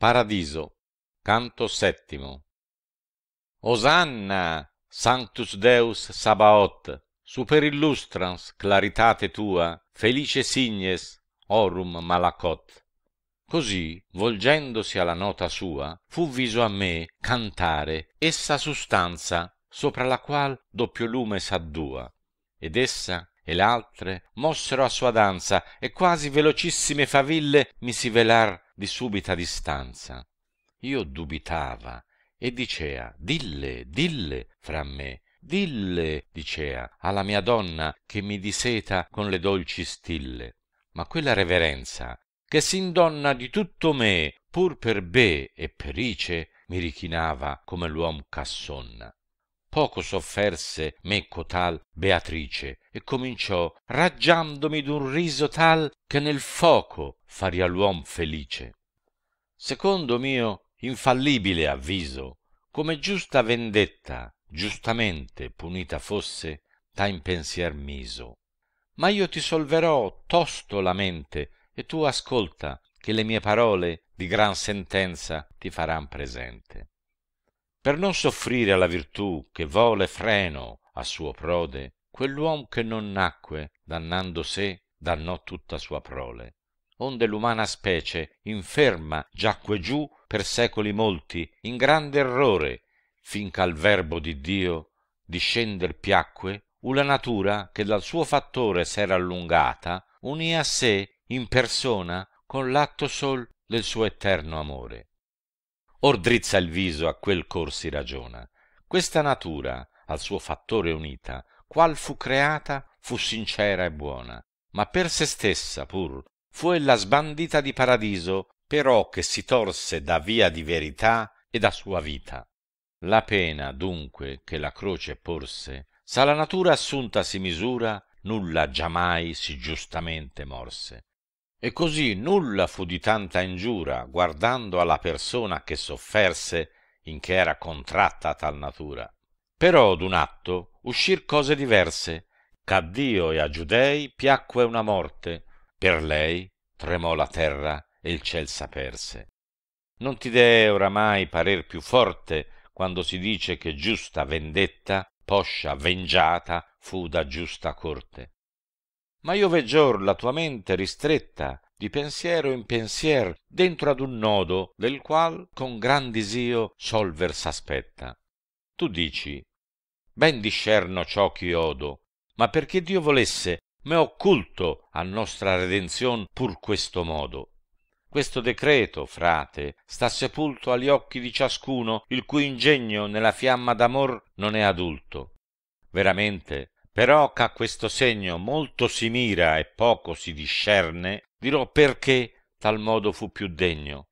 Paradiso, canto VII. Osanna, Sanctus Deus Sabaoth, super illustrans claritate tua, felice signes, orum malacot. Così, volgendosi alla nota sua, fu viso a me cantare essa sustanza, sopra la qual doppio lume s'addua, ed essa e l'altre mossero a sua danza, e quasi velocissime faville mi si velar di subita distanza io dubitava e dicea dille dille fra me dille dicea alla mia donna che mi diseta con le dolci stille ma quella reverenza che s'indonna di tutto me pur per be e perice mi richinava come l'uom ch'assonna poco sofferse me cotal beatrice e cominciò raggiandomi d'un riso tal che nel foco faria l'uom felice secondo mio infallibile avviso come giusta vendetta giustamente punita fosse t'ha in pensier miso ma io ti solverò tosto la mente e tu ascolta che le mie parole di gran sentenza ti faran presente per non soffrire alla virtù che vole freno a suo prode quell'uom che non nacque dannando sé dannò tutta sua prole onde l'umana specie inferma giacque giù per secoli molti in grande errore fin ch'al verbo di dio discender piacque una natura che dal suo fattore s'era allungata unì a sé in persona con l'atto sol del suo eterno amore or drizza il viso a quel ch'or si ragiona questa natura al suo fattore unita qual fu creata fu sincera e buona ma per se stessa pur fu ella sbandita di paradiso però che si torse da via di verità e da sua vita la pena dunque che la croce porse la natura assunta si misura nulla giamai si giustamente morse e così nulla fu di tanta ingiura, guardando alla persona che sofferse in che era contratta tal natura. Però d'un atto uscir cose diverse, ch'a Dio e a Giudei piacque una morte, per lei tremò la terra e il ciel s'aperse. Non ti dee oramai parer più forte quando si dice che giusta vendetta, poscia vengiata, fu da giusta corte ma io veggior la tua mente ristretta di pensiero in pensier dentro ad un nodo del qual con gran disio solver s'aspetta tu dici ben discerno ciò ch'i odo ma perché dio volesse m'è occulto a nostra redenzion pur questo modo questo decreto frate sta sepulto agli occhi di ciascuno il cui ingegno nella fiamma d'amor non è adulto veramente però che a questo segno molto si mira e poco si discerne, dirò perché tal modo fu più degno.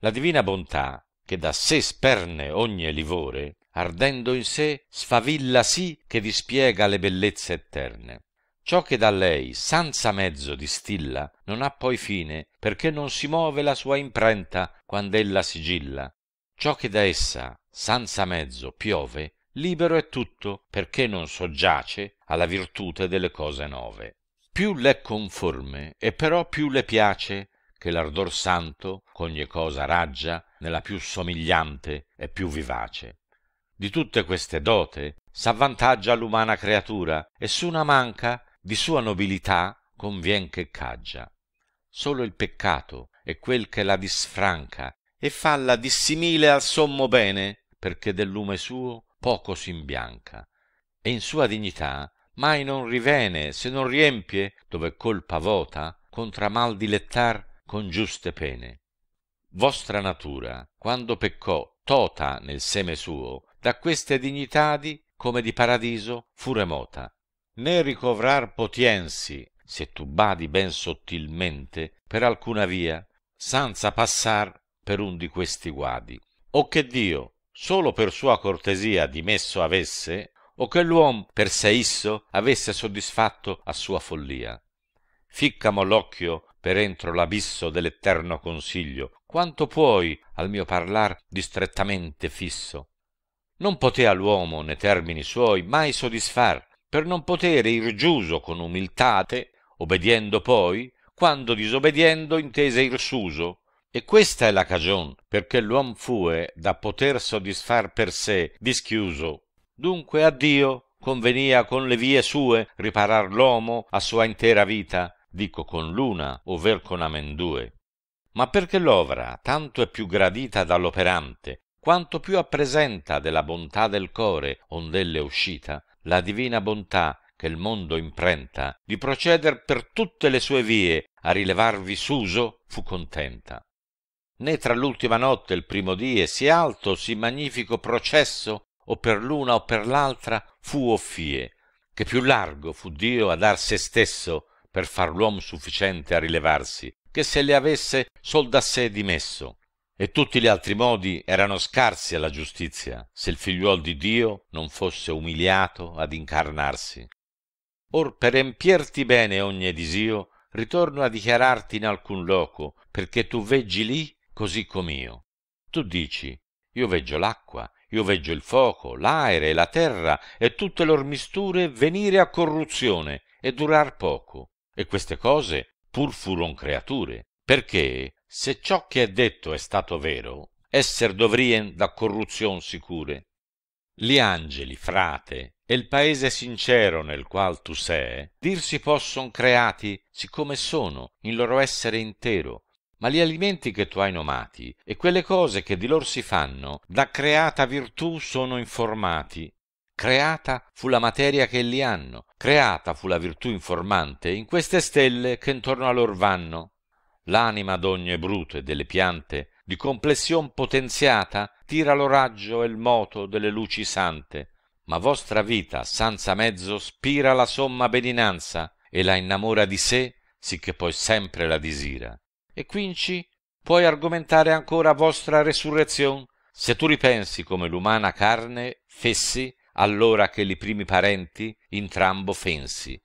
La divina bontà, che da sé sperne ogni livore, ardendo in sé, sfavilla sì che dispiega le bellezze etterne. Ciò che da lei senza mezzo distilla non ha poi fine, perché non si muove la sua imprenta quando ella sigilla. Ciò che da essa senza mezzo piove libero è tutto, perché non soggiace alla virtute delle cose nove. Più l'è conforme, e però più le piace, che l'ardor santo ogni cosa raggia nella più somigliante e più vivace. Di tutte queste dote s'avvantaggia l'umana creatura, e su una manca di sua nobilità convien che caggia. Solo il peccato è quel che la disfranca e falla dissimile al sommo bene, perché del lume suo poco s'imbianca e in sua dignità mai non rivene se non riempie dove colpa vota contra mal dilettar con giuste pene vostra natura quando peccò tota nel seme suo da queste dignitadi come di paradiso fu remota né ricovrar potiensi se tu badi ben sottilmente per alcuna via senza passar per un di questi guadi o che dio solo per sua cortesia dimesso avesse o che l'uom per sé isso avesse soddisfatto a sua follia ficcamo l'occhio per entro l'abisso dell'etterno consiglio quanto puoi al mio parlar distrettamente fisso non potea l'uomo ne termini suoi mai soddisfar per non potere ir giuso con umiltate obediendo poi quando disobediendo intese ir suso e questa è la cagion perché l'uom fue da poter soddisfar per sé dischiuso. Dunque a Dio convenia con le vie sue riparar l'uomo a sua intera vita, dico con l'una, over con amendue. Ma perché l'ovra tanto è più gradita dall'operante, quanto più appresenta della bontà del core, ond'elle è uscita, la divina bontà che il mondo imprenta, di proceder per tutte le sue vie a rilevarvi suso, fu contenta né tra l'ultima notte e il primo dì e sì alto, si magnifico processo, o per l'una o per l'altra, fu o fie, che più largo fu Dio a dar se stesso per far l'uom sufficiente a rilevarsi, che se le avesse sol da sé dimesso. E tutti gli altri modi erano scarsi alla giustizia, se il figliuol di Dio non fosse umiliato ad incarnarsi. Or per empierti bene ogni disio, ritorno a dichiararti in alcun loco, perché tu veggi lì così com'io. Tu dici, io veggio l'acqua, io veggio il fuoco, l'aere, la terra e tutte lor misture venire a corruzione e durar poco. E queste cose pur furon creature, perché se ciò che è detto è stato vero, esser dovrien da corruzion sicure. Gli angeli, frate, e il paese sincero nel qual tu sei, dir si posson creati siccome sono in loro essere intero, ma gli alimenti che tu hai nomati e quelle cose che di lor si fanno, da creata virtù sono informati. Creata fu la materia che li hanno, creata fu la virtù informante in queste stelle che intorno a lor vanno. L'anima d'ogne e delle piante, di complession potenziata, tira lo raggio e il moto delle luci sante, ma vostra vita senza mezzo spira la somma beninanza e la innamora di sé, sì che poi sempre la disira e quinci puoi argomentare ancora vostra resurrezione, se tu ripensi come l'umana carne fessi allora che li primi parenti intrambo fensi,